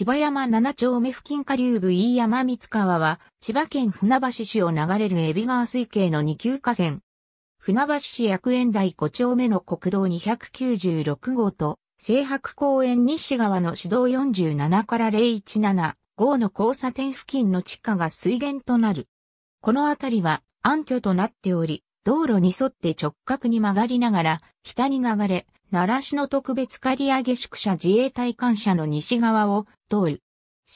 芝山七丁目付近下流部飯山三川は、千葉県船橋市を流れる海老川水系の2級河川。船橋市薬園台5丁目の国道296号と、西白公園西側の市道47から017号の交差点付近の地下が水源となる。この辺りは暗渠となっており、道路に沿って直角に曲がりながら、北に流れ、奈良市の特別刈上宿舎自衛隊官舎の西側を通る。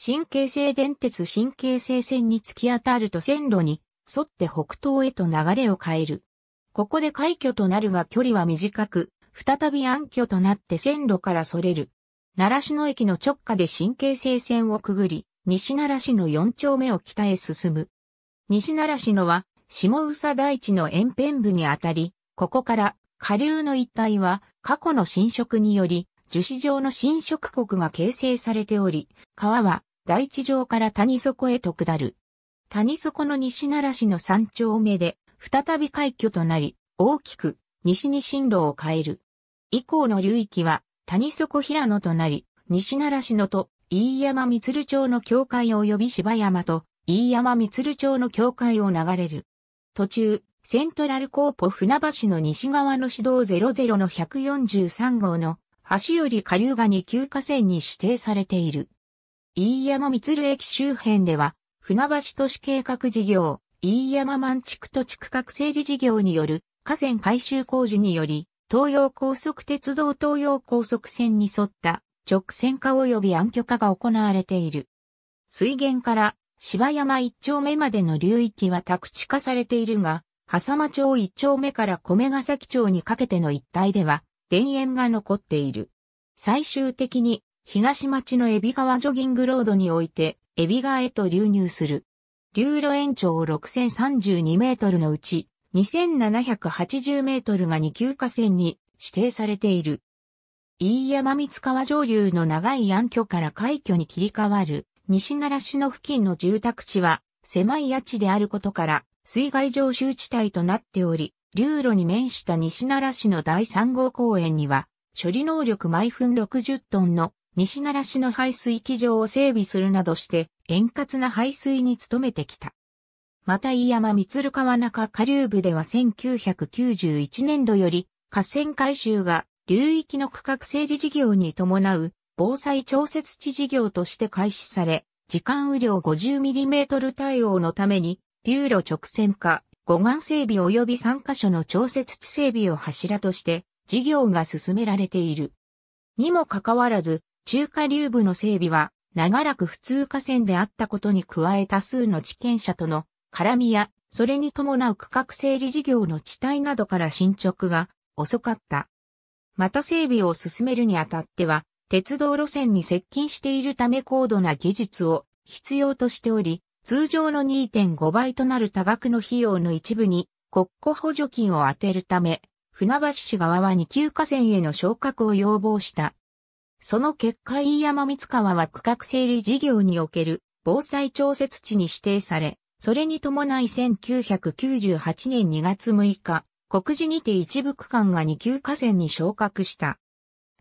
神経性電鉄神経性線に突き当たると線路に沿って北東へと流れを変える。ここで快挙となるが距離は短く、再び暗渠となって線路から逸れる。奈良市の駅の直下で神経性線をくぐり、西奈良市の4丁目を北へ進む。西奈良市のは、下宇佐大地の沿辺部にあたり、ここから下流の一帯は過去の侵食により樹脂状の侵食国が形成されており、川は大地上から谷底へと下る。谷底の西奈良市の山頂目で、再び海峡となり、大きく西に進路を変える。以降の流域は谷底平野となり、西奈良市のと飯山三鶴町の境界及び芝山と飯山三鶴町の境界を流れる。途中、セントラルコーポ船橋の西側の市道00の143号の橋より下流が2級河川に指定されている。飯山光駅周辺では、船橋都市計画事業、飯山満地区と地区画整理事業による河川改修工事により、東洋高速鉄道東洋高速線に沿った直線化及び暗渠化が行われている。水源から芝山一丁目までの流域は宅地化されているが、狭間町一丁目から米ヶ崎町にかけての一帯では、田園が残っている。最終的に、東町の海老川ジョギングロードにおいて、海老川へと流入する。流路延長6032メートルのうち、2780メートルが2級河川に指定されている。飯山三川上流の長い暗渠から海挙に切り替わる西奈良市の付近の住宅地は狭い谷地であることから水害常習地帯となっており、流路に面した西奈良市の第3号公園には、処理能力毎分60トンの西奈良市の排水機場を整備するなどして円滑な排水に努めてきた。また飯山三鶴川中下流部では1991年度より河川改修が流域の区画整理事業に伴う防災調節地事業として開始され、時間雨量 50mm 対応のために流路直線化、護岸整備及び3カ所の調節地整備を柱として事業が進められている。にもかかわらず、中華流部の整備は長らく普通河川であったことに加え多数の地権者との絡みや、それに伴う区画整理事業の地帯などから進捗が遅かった。また整備を進めるにあたっては、鉄道路線に接近しているため高度な技術を必要としており、通常の2.5倍となる多額の費用の一部に国庫補助金を充てるため、船橋市側は二級河川への昇格を要望した。その結果飯山三川は区画整理事業における防災調節地に指定され、それに伴い1998年2月6日、国事にて一部区間が二級河川に昇格した。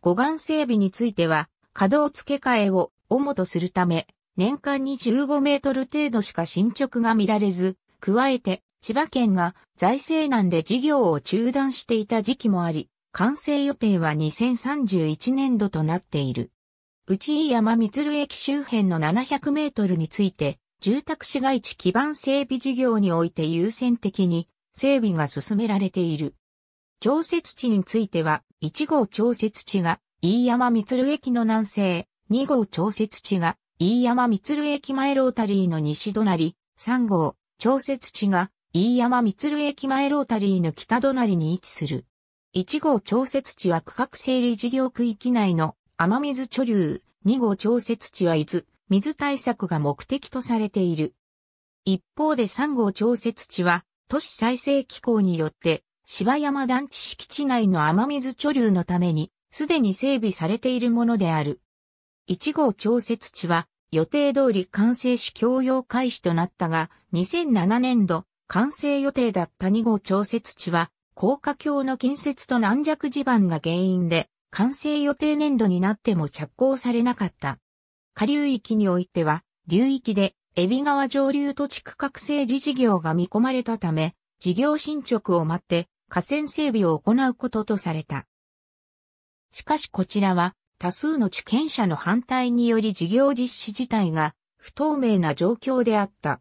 護岸整備については、稼働付け替えを主とするため、年間に15メートル程度しか進捗が見られず、加えて千葉県が財政難で事業を中断していた時期もあり、完成予定は2031年度となっている。内井山光駅周辺の700メートルについて、住宅市街地基盤整備事業において優先的に整備が進められている。調節地については、1号調節地が飯山光駅の南西、2号調節地が飯山満駅前ロータリーの西隣、3号、調節地が、飯山満駅前ロータリーの北隣に位置する。1号調節地は区画整理事業区域内の雨水貯留、2号調節地は伊豆、水対策が目的とされている。一方で3号調節地は、都市再生機構によって、芝山団地敷地内の雨水貯留のために、すでに整備されているものである。1号調節地は、予定通り完成し供用開始となったが、2007年度、完成予定だった2号調節地は、高架橋の近接と軟弱地盤が原因で、完成予定年度になっても着工されなかった。下流域においては、流域で、海老川上流土地区画整理事業が見込まれたため、事業進捗を待って、河川整備を行うこととされた。しかしこちらは、多数の地権者の反対により事業実施自体が不透明な状況であった。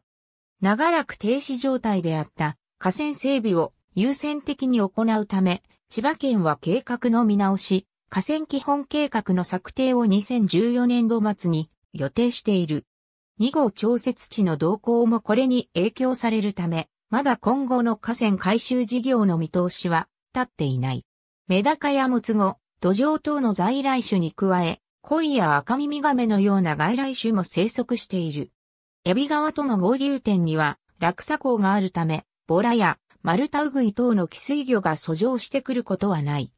長らく停止状態であった河川整備を優先的に行うため、千葉県は計画の見直し、河川基本計画の策定を2014年度末に予定している。2号調節地の動向もこれに影響されるため、まだ今後の河川改修事業の見通しは立っていない。メダカやもつゴ。土壌等の在来種に加え、鯉や赤耳亀のような外来種も生息している。エビ川との合流点には、落差港があるため、ボラやマルタウグイ等の寄水魚が遡上してくることはない。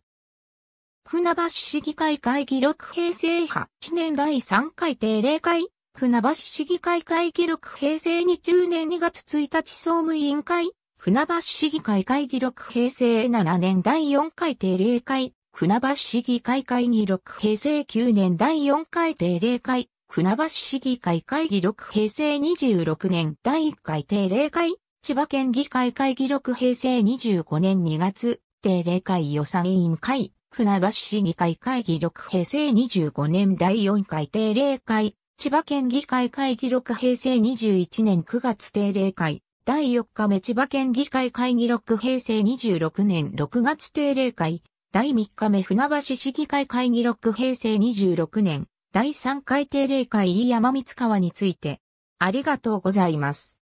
船橋市議会会議録平成8年第3回定例会、船橋市議会会議録平成20年2月1日総務委員会、船橋市議会会議録平成7年第4回定例会、船橋市議会会議録平成9年第4回定例会、船橋市議会会議録平成26年第1回定例会、千葉県議会会議録平成25年2月定例会予算委員会、船橋市議会会議録平成25年第4回定例会、千葉県議会会議録平成21年9月定例会、第4日目千葉県議会会議録平成26年6月定例会、第3日目船橋市議会会議録平成26年、第3回定例会飯山光川について、ありがとうございます。